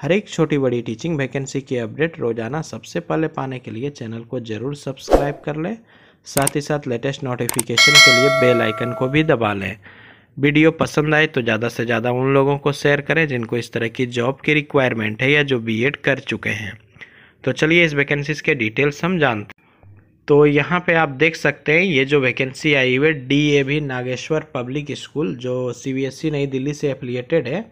हर एक छोटी बड़ी टीचिंग वैकेंसी की अपडेट रोजाना सबसे पहले पाने के लिए चैनल को जरूर सब्सक्राइब कर लें साथ ही साथ लेटेस्ट नोटिफिकेशन के लिए बेल आइकन को भी दबा लें वीडियो पसंद आए तो ज़्यादा से ज़्यादा उन लोगों को शेयर करें जिनको इस तरह की जॉब की रिक्वायरमेंट है या जो बी कर चुके हैं तो चलिए इस वैकेंसीज़ के डिटेल्स हम जानते तो यहाँ पे आप देख सकते हैं ये जो वैकेंसी आई हुई है D A Nageshwar public school जो सी बी एस ई नई दिल्ली से एफिलिएटेड है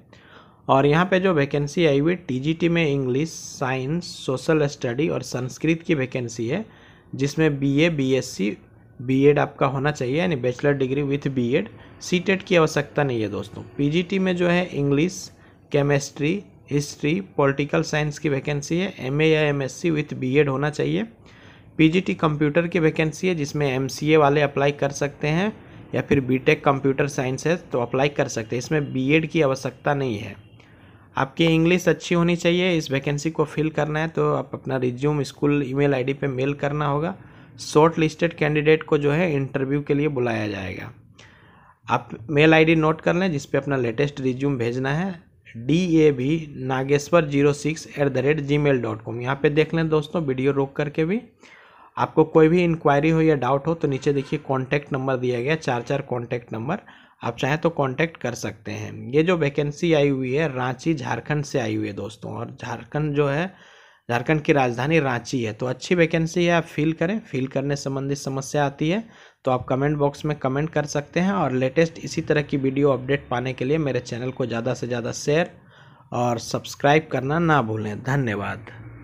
और यहाँ पे जो वैकेंसी आई हुई टीजीटी में इंग्लिश साइंस सोशल स्टडी और संस्कृत की वैकेंसी है जिसमें बीए बीएससी बीएड आपका होना चाहिए यानी bachelor degree with BEd CTET की आवश्यकता नहीं है दोस्तों पीजीटी में जो है English chemistry history political science की वैकेंसी है एम या एमएससी विथ बीएड होना चाहिए पी कंप्यूटर की वैकेंसी है जिसमें एम वाले अप्लाई कर सकते हैं या फिर बीटेक कंप्यूटर साइंस है तो अप्लाई कर सकते हैं इसमें बीएड की आवश्यकता नहीं है आपकी इंग्लिश अच्छी होनी चाहिए इस वैकेंसी को फिल करना है तो आप अपना रिज्यूम स्कूल ईमेल आईडी पे मेल करना होगा शॉर्ट लिस्टेड कैंडिडेट को जो है इंटरव्यू के लिए बुलाया जाएगा आप मेल आईडी नोट कर लें जिसपे अपना लेटेस्ट रिज्यूम भेजना है D A B Nageshwar zero six at the rate G mail dot com यहाँ पर देख लें दोस्तों वीडियो रोक करके भी आपको कोई भी इंक्वायरी हो या डाउट हो तो नीचे देखिए कॉन्टैक्ट नंबर दिया गया चार चार कॉन्टैक्ट नंबर आप चाहें तो कॉन्टैक्ट कर सकते हैं ये जो वैकेंसी आई हुई है रांची झारखंड से आई हुई है दोस्तों और झारखंड जो है झारखंड की राजधानी रांची है तो अच्छी वैकेंसी है आप फ़िल करें फिल करने संबंधी समस्या आती है तो आप कमेंट बॉक्स में कमेंट कर सकते हैं और लेटेस्ट इसी तरह की वीडियो अपडेट पाने के लिए मेरे चैनल को ज़्यादा से ज़्यादा शेयर और सब्सक्राइब करना ना भूलें धन्यवाद